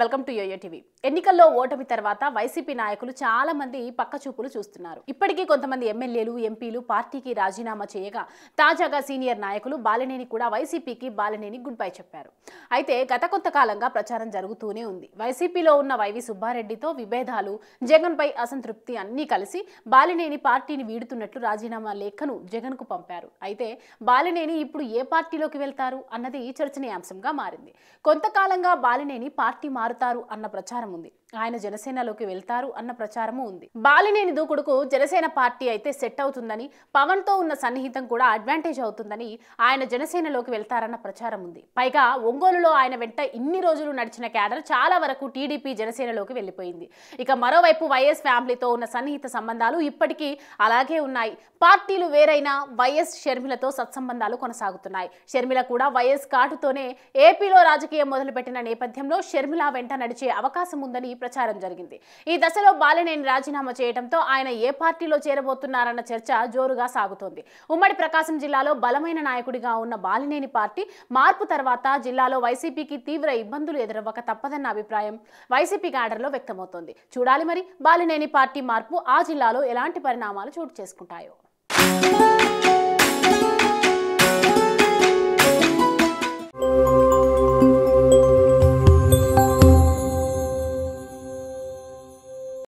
welcome to yo-yo TV ఎన్నికల్లో ఓటమి తర్వాత వైసీపీ నాయకులు చాలా మంది పక్క చూపులు చూస్తున్నారు ఇప్పటికీ కొంతమంది ఎమ్మెల్యేలు ఎంపీలు పార్టీకి రాజీనామా చేయగా తాజాగా సీనియర్ నాయకులు బాలినేని కూడా వైసీపీకి బాలినేని గుడ్ బై చెప్పారు అయితే గత కొంతకాలంగా ప్రచారం జరుగుతూనే ఉంది వైసీపీలో ఉన్న వైవి సుబ్బారెడ్డితో విభేదాలు జగన్పై అసంతృప్తి అన్నీ కలిసి బాలినేని పార్టీని వీడుతున్నట్లు రాజీనామా లేఖను జగన్కు పంపారు అయితే బాలినేని ఇప్పుడు ఏ పార్టీలోకి వెళ్తారు అన్నది చర్చనీయాంశంగా మారింది కొంతకాలంగా బాలినేని పార్టీ మారుతారు అన్న ప్రచారం ఉంది ఆయన జనసేనలోకి వెళ్తారు అన్న ప్రచారము ఉంది బాలినేని దూకుడుకు జనసేన పార్టీ అయితే సెట్ అవుతుందని పవన్ తో ఉన్న సన్నిహితం కూడా అడ్వాంటేజ్ అవుతుందని ఆయన జనసేనలోకి వెళ్తారన్న ప్రచారం ఉంది పైగా ఒంగోలులో ఆయన వెంట ఇన్ని రోజులు నడిచిన క్యాడర్ చాలా వరకు టీడీపీ జనసేనలోకి వెళ్ళిపోయింది ఇక మరోవైపు వైఎస్ ఫ్యామిలీతో ఉన్న సన్నిహిత సంబంధాలు ఇప్పటికీ అలాగే ఉన్నాయి పార్టీలు వేరైనా వైఎస్ షర్మిలతో సత్సంబంధాలు కొనసాగుతున్నాయి షర్మిల కూడా వైఎస్ కాటుతోనే ఏపీలో రాజకీయం మొదలుపెట్టిన నేపథ్యంలో షర్మిల వెంట నడిచే అవకాశం ఉందని ప్రచారం జరిగింది ఈ దశలో బాలినేని రాజీనామా చేయడంతో ఆయన ఏ పార్టీలో చేరబోతున్నారన్న చర్చ జోరుగా సాగుతోంది ఉమ్మడి ప్రకాశం జిల్లాలో బలమైన నాయకుడిగా ఉన్న బాలినేని పార్టీ మార్పు తర్వాత జిల్లాలో వైసీపీకి తీవ్ర ఇబ్బందులు ఎదురవ్వక తప్పదన్న అభిప్రాయం వైసీపీ క్యాడర్లో వ్యక్తమవుతోంది చూడాలి మరి బాలినేని పార్టీ మార్పు ఆ జిల్లాలో ఎలాంటి పరిణామాలు చోటు చేసుకుంటాయో